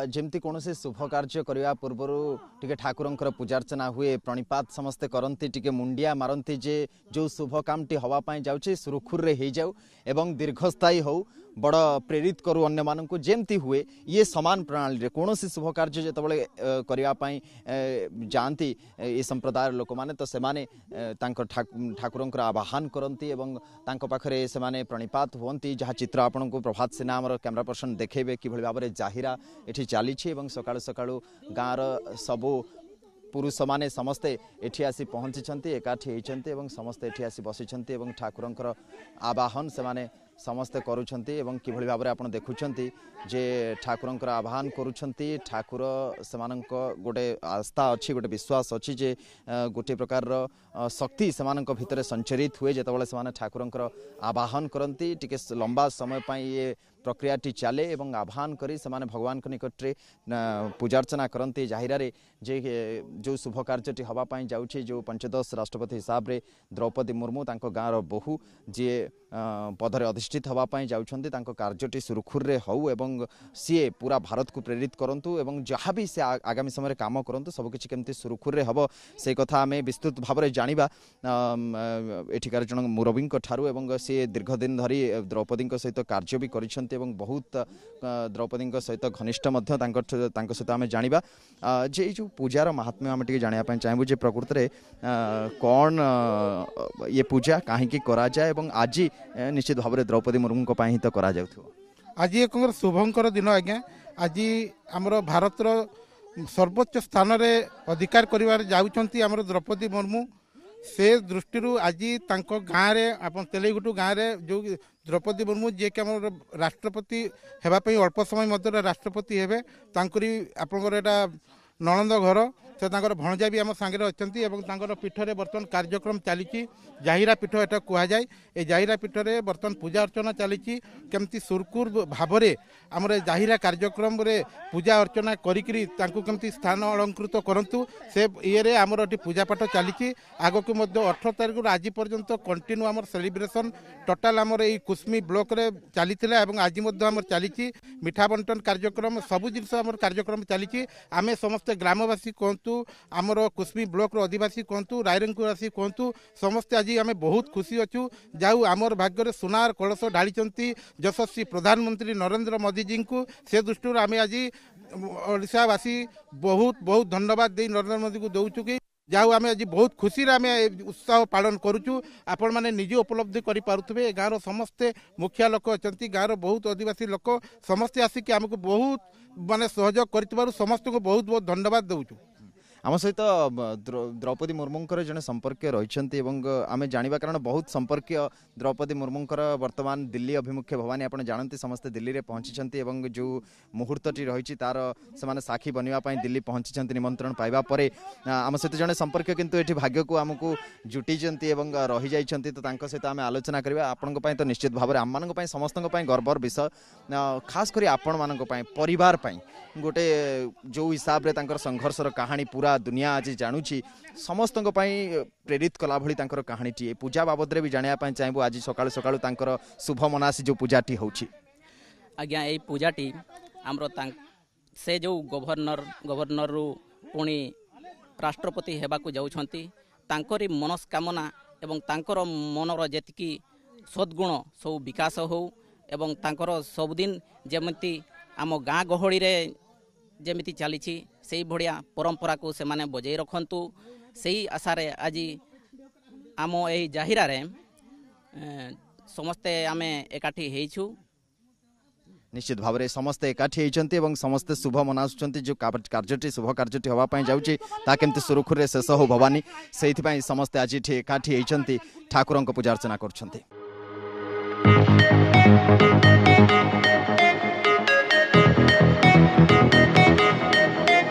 जमती कौन से शुभ कार्य करने पूर्व टे ठाकुर पूजार्चना हुए प्रणिपात समस्ते करती टी मुंडिया मारती जे जो शुभ काम टी हवापाई जा सुरखुरी एवं दीर्घस्थायी हो बड़ प्रेरित करू अन्य को जमी हुए ये सामान प्रणाली कौन सी शुभ कार्य जो जाती ये लोक मैंने तो से ठाकुर आवाहन करती प्रणीपात हमारी जहाँ चित्र आपको प्रभात सिन्हा कैमेरा पर्सन देखे कि जाहिरा କାର୍ଯ୍ୟସୂଚୀ ଚାଲିଛି ଏବଂ ସକାଳୁ ସକାଳୁ ଗାଁର ସବୁ ପୁରୁଷମାନେ ସମସ୍ତେ ଏଠି ଆସି ପହଞ୍ଚିଛନ୍ତି ଏକାଠି ହୋଇଛନ୍ତି ଏବଂ ସମସ୍ତେ ଏଠି ଆସି ବସିଛନ୍ତି ଏବଂ ଠାକୁରଙ୍କର ଆବାହନ ସେମାନେ ସମସ୍ତେ କରୁଛନ୍ତି ଏବଂ କିଭଳି ଭାବରେ ଆପଣ ଦେଖୁଛନ୍ତି ଯେ ଠାକୁରଙ୍କର ଆବାହନ କରୁଛନ୍ତି ଠାକୁର ସେମାନଙ୍କ ଗୋଟେ ଆସ୍ଥା ଅଛି ଗୋଟେ ବିଶ୍ୱାସ ଅଛି ଯେ ଗୋଟିଏ ପ୍ରକାରର ଶକ୍ତି ସେମାନଙ୍କ ଭିତରେ ସଞ୍ଚରିତ ହୁଏ ଯେତେବେଳେ ସେମାନେ ଠାକୁରଙ୍କର ଆବାହନ କରନ୍ତି ଟିକେ ଲମ୍ବା ସମୟ ପାଇଁ ଇଏ ପ୍ରକ୍ରିୟାଟି ଚାଲେ ଏବଂ ଆହ୍ୱାନ କରି ସେମାନେ ଭଗବାନଙ୍କ ନିକଟରେ ପୂଜାର୍ଚ୍ଚନା କରନ୍ତି ଜାହିରାରେ ଯେ ଯେଉଁ ଶୁଭ କାର୍ଯ୍ୟଟି ହେବା ପାଇଁ ଯାଉଛି ଯେଉଁ ପଞ୍ଚଦଶ ରାଷ୍ଟ୍ରପତି ହିସାବରେ ଦ୍ରୌପଦୀ ମୁର୍ମୁ ତାଙ୍କ ଗାଁର ବହୁ ଯିଏ ପଦରେ ଅଧିଷ୍ଠିତ ହେବା ପାଇଁ ଯାଉଛନ୍ତି ତାଙ୍କ କାର୍ଯ୍ୟଟି ସୁରୁଖୁରୁରେ ହେଉ ଏବଂ ସିଏ ପୁରା ଭାରତକୁ ପ୍ରେରିତ କରନ୍ତୁ ଏବଂ ଯାହା ବି ସେ ଆଗାମୀ ସମୟରେ କାମ କରନ୍ତୁ ସବୁକିଛି କେମିତି ସୁରୁଖୁରୁରେ ହେବ ସେ କଥା ଆମେ ବିସ୍ତୃତ ଭାବରେ ଜାଣିବା ଏଠିକାର ଜଣେ ମୁରବୀଙ୍କ ଠାରୁ ଏବଂ ସିଏ ଦୀର୍ଘ ଦିନ ଧରି ଦ୍ରୌପଦୀଙ୍କ ସହିତ କାର୍ଯ୍ୟ ବି କରିଛନ୍ତି ଏବଂ ବହୁତ ଦ୍ରୌପଦୀଙ୍କ ସହିତ ଘନିଷ୍ଠ ମଧ୍ୟ ତାଙ୍କ ତାଙ୍କ ସହିତ ଆମେ ଜାଣିବା ଯେ ଏଇ ଯେଉଁ ପୂଜାର ମହାତ୍ମ୍ୟ ଆମେ ଟିକେ ଜାଣିବା ପାଇଁ ଚାହିଁବୁ ଯେ ପ୍ରକୃତରେ କ'ଣ ଇଏ ପୂଜା କାହିଁକି କରାଯାଏ ଏବଂ ଆଜି ନିଶ୍ଚିତ ଭାବରେ ଦ୍ରୌପଦୀ ମୁର୍ମୁଙ୍କ ପାଇଁ ହିଁ ତ କରାଯାଉଥିବ ଆଜି ଏକ ଶୁଭଙ୍କର ଦିନ ଆଜ୍ଞା ଆଜି ଆମର ଭାରତର ସର୍ବୋଚ୍ଚ ସ୍ଥାନରେ ଅଧିକାର କରିବାରେ ଯାଉଛନ୍ତି ଆମର ଦ୍ରୌପଦୀ ମୁର୍ମୁ ସେ ଦୃଷ୍ଟିରୁ ଆଜି ତାଙ୍କ ଗାଁରେ ଆପଣ ତେଲେଇଗୁଟୁ ଗାଁରେ ଯେଉଁ ଦ୍ରୌପଦୀ ମୁର୍ମୁ ଯିଏକି ଆମର ରାଷ୍ଟ୍ରପତି ହେବା ପାଇଁ ଅଳ୍ପ ସମୟ ମଧ୍ୟରେ ରାଷ୍ଟ୍ରପତି ହେବେ ତାଙ୍କରି ଆପଣଙ୍କର ଏଇଟା ନଣନ୍ଦ ଘର ସେ ତାଙ୍କର ଭଣଜା ବି ଆମ ସାଙ୍ଗରେ ଅଛନ୍ତି ଏବଂ ତାଙ୍କର ପୀଠରେ ବର୍ତ୍ତମାନ କାର୍ଯ୍ୟକ୍ରମ ଚାଲିଛି ଜାହିରା ପୀଠ ଏଟା କୁହାଯାଏ ଏ ଜାହିରା ପୀଠରେ ବର୍ତ୍ତମାନ ପୂଜା ଅର୍ଚ୍ଚନା ଚାଲିଛି କେମିତି ସୁରୁଖୁର ଭାବରେ ଆମର ଜାହିରା କାର୍ଯ୍ୟକ୍ରମରେ ପୂଜା ଅର୍ଚ୍ଚନା କରିକିରି ତାଙ୍କୁ କେମିତି ସ୍ଥାନ ଅଳଙ୍କୃତ କରନ୍ତୁ ସେ ଇଏରେ ଆମର ଏଠି ପୂଜାପାଠ ଚାଲିଛି ଆଗକୁ ମଧ୍ୟ ଅଠର ତାରିଖରୁ ଆଜି ପର୍ଯ୍ୟନ୍ତ କଣ୍ଟିନ୍ୟୁ ଆମର ସେଲିବ୍ରେସନ୍ ଟୋଟାଲ୍ ଆମର ଏଇ କୁସ୍ମି ବ୍ଲକରେ ଚାଲିଥିଲା ଏବଂ ଆଜି ମଧ୍ୟ ଆମର ଚାଲିଛି ମିଠା ବଣ୍ଟନ କାର୍ଯ୍ୟକ୍ରମ ସବୁ ଜିନିଷ ଆମର କାର୍ଯ୍ୟକ୍ରମ ଚାଲିଛି ଆମେ ସମସ୍ତେ ଗ୍ରାମବାସୀ କୁହନ୍ତୁ କୁହନ୍ତୁ ଆମର କୁସ୍ମି ବ୍ଲକର ଅଧିବାସୀ କୁହନ୍ତୁ ରାଇରଙ୍ଗପୁର ଆସି କୁହନ୍ତୁ ସମସ୍ତେ ଆଜି ଆମେ ବହୁତ ଖୁସି ଅଛୁ ଯାହା ଆମର ଭାଗ୍ୟରେ ସୁନାର କଳସ ଢାଳିଛନ୍ତି ଯଶସ୍ୱୀ ପ୍ରଧାନମନ୍ତ୍ରୀ ନରେନ୍ଦ୍ର ମୋଦିଜୀଙ୍କୁ ସେ ଦୃଷ୍ଟିରୁ ଆମେ ଆଜି ଓଡ଼ିଶାବାସୀ ବହୁତ ବହୁତ ଧନ୍ୟବାଦ ଦେଇ ନରେନ୍ଦ୍ର ମୋଦିଙ୍କୁ ଦେଉଛୁ କି ଯାହା ହଉ ଆମେ ଆଜି ବହୁତ ଖୁସିରେ ଆମେ ଏ ଉତ୍ସାହ ପାଳନ କରୁଛୁ ଆପଣମାନେ ନିଜେ ଉପଲବ୍ଧି କରିପାରୁଥିବେ ଏ ଗାଁର ସମସ୍ତେ ମୁଖିଆ ଲୋକ ଅଛନ୍ତି ଗାଁର ବହୁତ ଅଧିବାସୀ ଲୋକ ସମସ୍ତେ ଆସିକି ଆମକୁ ବହୁତ ମାନେ ସହଯୋଗ କରିଥିବାରୁ ସମସ୍ତଙ୍କୁ ବହୁତ ବହୁତ ଧନ୍ୟବାଦ ଦେଉଛୁ आमसहित द्रौपदी मुर्मुको जन सम्पर्कीय रहि आमे जाणि कारण बहुत संपर्क द्रौपदी मुर्मुको बर्तन दिल्ली अभिमुख्य भवानी आा समस्ते दिल्ली पहचिचिन्छ जो मुहुर्तार साक्षी बन दिल्ली पहचिचिन्सिमन्त्र आम सहित जन सम्पर्कीय कि भाग्यको आमु जुटिन्छ सहित आम आलोचना आपणको पनि त निश्चित भावर आम सम गर्वर विषय खासकरी आपारप्रै गोटे जो हिसाब तर सङ्घर्ष र कहाँ ପୁରା ଦୁନିଆ ଆଜି ଜାଣୁଛି ସମସ୍ତଙ୍କ ପାଇଁ ପ୍ରେରିତ କଲା ଭଳି ତାଙ୍କର କାହାଣୀଟି ଏ ପୂଜା ବାବଦରେ ବି ଜାଣିବା ପାଇଁ ଚାହିଁବୁ ଆଜି ସକାଳୁ ସକାଳୁ ତାଙ୍କର ଶୁଭ ମନାସି ଯେଉଁ ପୂଜାଟି ହେଉଛି ଆଜ୍ଞା ଏଇ ପୂଜାଟି ଆମର ସେ ଯେଉଁ ଗଭର୍ଣ୍ଣର ଗଭର୍ଣ୍ଣରରୁ ପୁଣି ରାଷ୍ଟ୍ରପତି ହେବାକୁ ଯାଉଛନ୍ତି ତାଙ୍କରି ମନସ୍କାମନା ଏବଂ ତାଙ୍କର ମନର ଯେତିକି ସଦ୍ଗୁଣ ସବୁ ବିକାଶ ହେଉ ଏବଂ ତାଙ୍କର ସବୁଦିନ ଯେମିତି ଆମ ଗାଁ ଗହଳିରେ ଯେମିତି ଚାଲିଛି ସେଇଭଳିଆ ପରମ୍ପରାକୁ ସେମାନେ ବଜାଇ ରଖନ୍ତୁ ସେଇ ଆଶାରେ ଆଜି ଆମ ଏହି ଜାହିରାରେ ସମସ୍ତେ ଆମେ ଏକାଠି ହେଇଛୁ ନିଶ୍ଚିତ ଭାବରେ ସମସ୍ତେ ଏକାଠି ହେଇଛନ୍ତି ଏବଂ ସମସ୍ତେ ଶୁଭ ମନାସୁଛନ୍ତି ଯେଉଁ କାର୍ଯ୍ୟଟି ଶୁଭ କାର୍ଯ୍ୟଟି ହେବା ପାଇଁ ଯାଉଛି ତାହା କେମିତି ସୁରୁଖୁରୁରେ ଶେଷ ହେଉ ଭବାନୀ ସେଇଥିପାଇଁ ସମସ୍ତେ ଆଜି ଏଠି ଏକାଠି ହେଇଛନ୍ତି ଠାକୁରଙ୍କ ପୂଜାର୍ଚ୍ଚନା କରୁଛନ୍ତି